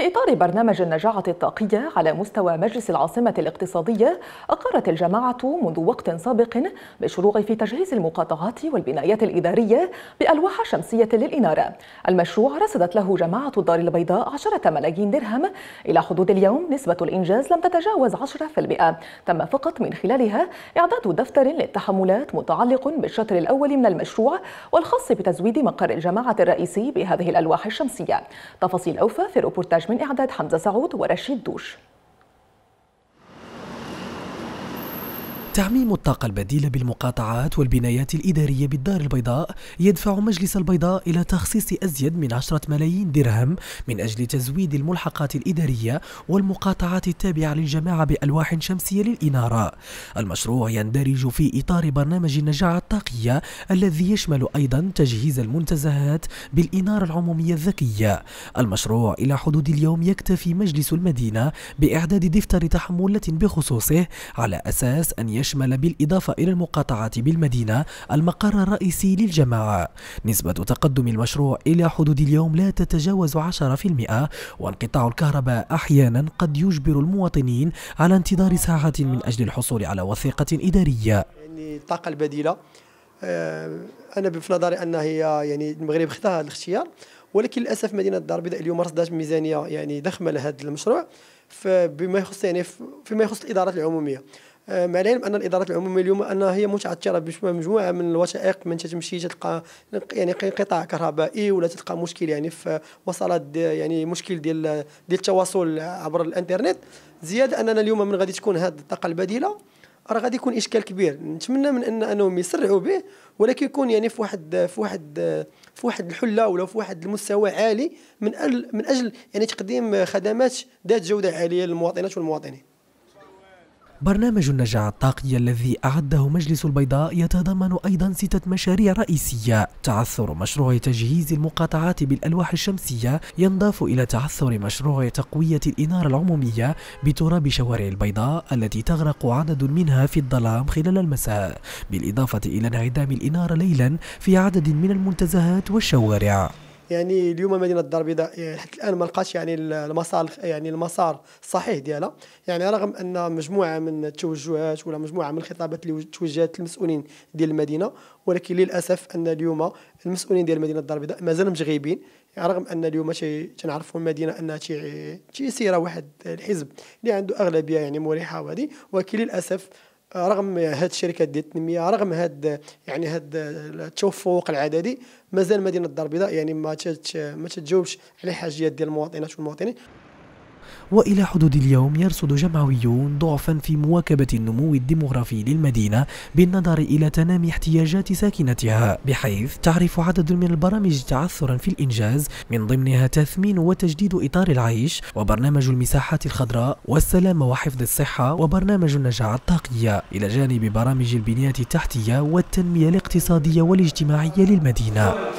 في إطار برنامج النجاعة الطاقية على مستوى مجلس العاصمة الاقتصادية أقرت الجماعة منذ وقت سابق بشروع في تجهيز المقاطعات والبنايات الإدارية بألواح شمسية للإنارة المشروع رصدت له جماعة الدار البيضاء 10 ملايين درهم إلى حدود اليوم نسبة الإنجاز لم تتجاوز 10% تم فقط من خلالها إعداد دفتر للتحملات متعلق بالشطر الأول من المشروع والخاص بتزويد مقر الجماعة الرئيسي بهذه الألواح الشمسية تفاصيل أوفى في روبورتاج من إعداد حمزة سعود ورشيد دوش تعميم الطاقة البديلة بالمقاطعات والبنايات الإدارية بالدار البيضاء يدفع مجلس البيضاء إلى تخصيص أزيد من 10 ملايين درهم من أجل تزويد الملحقات الإدارية والمقاطعات التابعة للجماعة بألواح شمسية للإنارة. المشروع يندرج في إطار برنامج النجاعة الطاقية الذي يشمل أيضا تجهيز المنتزهات بالإنارة العمومية الذكية. المشروع إلى حدود اليوم يكتفي مجلس المدينة بإعداد دفتر تحملة بخصوصه على أساس أن يشمل أشمل بالإضافة إلى المقاطعة بالمدينة المقر الرئيسي للجماعة نسبة تقدم المشروع إلى حدود اليوم لا تتجاوز 10% وانقطاع الكهرباء أحيانا قد يجبر المواطنين على انتظار ساعة من أجل الحصول على وثيقة إدارية يعني الطاقة البديلة آه، انا في نظري ان هي يعني المغرب خذا هذا الاختيار ولكن للاسف مدينه الدار البيضاء اليوم رصدات ميزانيه يعني ضخمه لهذا المشروع فبما يخص يعني فيما يخص الادارات العموميه آه، مع العلم ان الادارات العموميه اليوم انها هي متعثره بمجموعه من الوثائق من تتمشي تلقى يعني انقطاع كهربائي ولا تلقى مشكل يعني في وصلات يعني مشكل ديال ديال التواصل عبر الانترنت زياده اننا اليوم من غادي تكون هذه الطاقه البديله راه غادي يكون اشكال كبير نتمنى من ان انهم يسرعوا به ولكن يكون يعني في واحد في واحد في واحد الحله ولا في واحد المستوى عالي من اجل من اجل يعني تقديم خدمات ذات جوده عاليه للمواطنات والمواطنين برنامج النجاعة الطاقية الذي أعده مجلس البيضاء يتضمن أيضا ستة مشاريع رئيسية تعثر مشروع تجهيز المقاطعات بالألواح الشمسية ينضاف إلى تعثر مشروع تقوية الإنارة العمومية بتراب شوارع البيضاء التي تغرق عدد منها في الظلام خلال المساء بالإضافة إلى انعدام الإنارة ليلا في عدد من المنتزهات والشوارع يعني اليوم مدينه الدار البيضاء يعني إيه، حتى الان ما لقاتش يعني المسار يعني المسار الصحيح ديالها يعني رغم ان مجموعه من التوجهات ولا مجموعه من الخطابات اللي توجهت للمسؤولين ديال المدينه ولكن للاسف ان اليوم المسؤولين ديال مدينه الدار البيضاء مازال مشغيبين يعني رغم ان اليوم تنعرفوا المدينه انها تيسير واحد الحزب اللي عنده اغلبيه يعني مريحه وهذه ولكن للاسف رغم هاد الشركات ديال التنميه رغم هاد يعني هاد التفوق العددي مازال مدينه الدار البيضاء يعني ما ما تتجاوبش على الحاجيات ديال المواطنات والمواطنين وإلى حدود اليوم يرصد جمعويون ضعفا في مواكبة النمو الديمغرافي للمدينة بالنظر إلى تنامي احتياجات ساكنتها بحيث تعرف عدد من البرامج تعثرا في الإنجاز من ضمنها تثمين وتجديد إطار العيش وبرنامج المساحات الخضراء والسلام وحفظ الصحة وبرنامج النجاعة الطاقية إلى جانب برامج البنية التحتية والتنمية الاقتصادية والاجتماعية للمدينة